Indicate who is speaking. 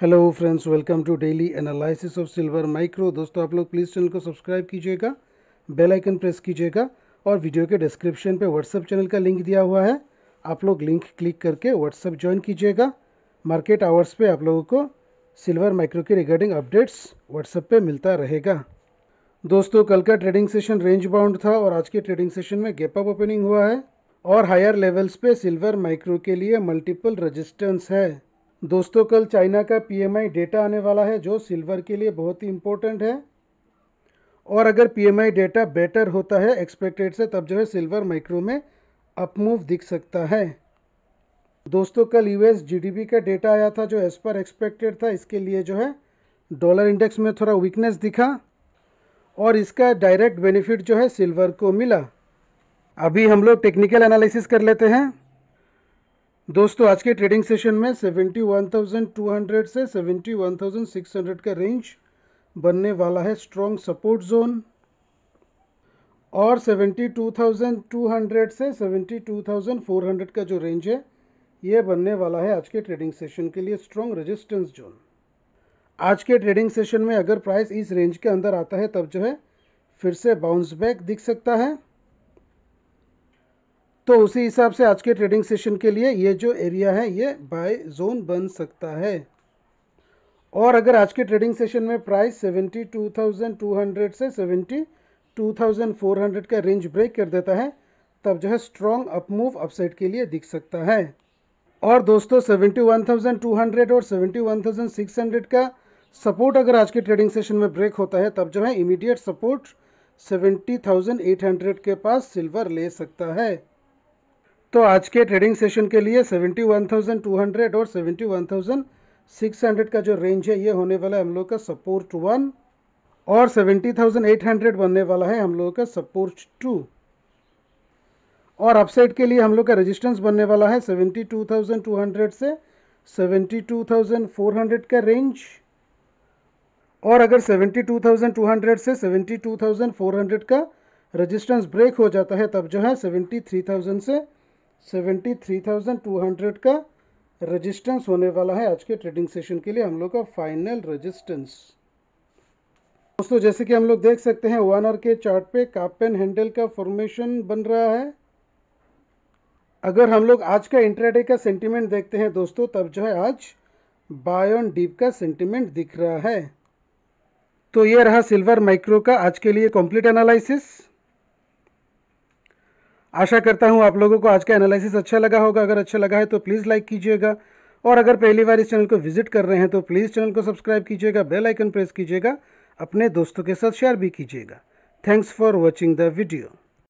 Speaker 1: hello friends welcome to daily analysis of silver micro दोस्तों आप लोग प्लीज़ चैनल को सब्सक्राइब कीजिएगा बेल आइकन प्रेस कीजिएगा और वीडियो के डिस्क्रिप्शन पे व्हाट्सअप चैनल का लिंक दिया हुआ है आप लोग लिंक क्लिक करके व्हाट्सअप ज्वाइन कीजिएगा मार्केट आवर्स पे आप लोगों को सिल्वर माइक्रो के रिगार्डिंग अपडेट्स व्हाट्सएप पर मिलता रहेगा दोस्तों कल का ट्रेडिंग सेशन रेंज बाउंड था और आज के ट्रेडिंग सेशन में गैपअप अप ओपनिंग हुआ है और हायर लेवल्स पे सिल्वर माइक्रो के लिए मल्टीपल रजिस्टेंस है दोस्तों कल चाइना का पीएमआई डेटा आने वाला है जो सिल्वर के लिए बहुत ही इम्पोर्टेंट है और अगर पीएमआई डेटा बेटर होता है एक्सपेक्टेड से तब जो है सिल्वर माइक्रो में अपमूव दिख सकता है दोस्तों कल यूएस जीडीपी का डेटा आया था जो एज पर एक्सपेक्टेड था इसके लिए जो है डॉलर इंडेक्स में थोड़ा वीकनेस दिखा और इसका डायरेक्ट बेनिफिट जो है सिल्वर को मिला अभी हम लोग टेक्निकल एनालिसिस कर लेते हैं दोस्तों आज के ट्रेडिंग सेशन में 71,200 से 71,600 का रेंज बनने वाला है स्ट्रॉन्ग सपोर्ट जोन और 72,200 से 72,400 का जो रेंज है ये बनने वाला है आज के ट्रेडिंग सेशन के लिए स्ट्रॉन्ग रेजिस्टेंस जोन आज के ट्रेडिंग सेशन में अगर प्राइस इस रेंज के अंदर आता है तब जो है फिर से बाउंस बैक दिख सकता है तो उसी हिसाब से आज के ट्रेडिंग सेशन के लिए ये जो एरिया है ये बाय जोन बन सकता है और अगर आज के ट्रेडिंग सेशन में प्राइस 72,200 से 72,400 का रेंज ब्रेक कर देता है तब जो है स्ट्रॉन्ग अपमूव अपसाइड के लिए दिख सकता है और दोस्तों 71,200 और 71,600 का सपोर्ट अगर आज के ट्रेडिंग सेशन में ब्रेक होता है तब जो है इमीडिएट सपोर्ट 70,800 के पास सिल्वर ले सकता है तो आज के ट्रेडिंग सेशन के लिए 71,200 और 71,600 का जो रेंज है ये होने वाला है हम लोग का सपोर्ट वन और 70,800 बनने वाला है हम लोग का सपोर्ट टू और अपसाइड के लिए हम लोग का रेजिस्टेंस बनने वाला है 72,200 से 72,400 का रेंज और अगर 72,200 से 72,400 का रेजिस्टेंस ब्रेक हो जाता है तब जो है 73,000 से 73,200 का रेजिस्टेंस होने वाला है आज के ट्रेडिंग सेशन के लिए हम लोग का फाइनल रेजिस्टेंस दोस्तों जैसे कि हम लोग देख सकते हैं वन आर के चार्ट पे कापेन हैंडल का फॉर्मेशन बन रहा है अगर हम लोग आज का इंट्राडे का सेंटीमेंट देखते हैं दोस्तों तब जो है आज बाय ऑन डीप का सेंटीमेंट दिख रहा है तो ये रहा सिल्वर माइक्रो का आज के लिए कंप्लीट एनालिसिस आशा करता हूँ आप लोगों को आज का एनालिसिस अच्छा लगा होगा अगर अच्छा लगा है तो प्लीज़ लाइक कीजिएगा और अगर पहली बार इस चैनल को विजिट कर रहे हैं तो प्लीज़ चैनल को सब्सक्राइब कीजिएगा बेल आइकन प्रेस कीजिएगा अपने दोस्तों के साथ शेयर भी कीजिएगा thanks for watching the video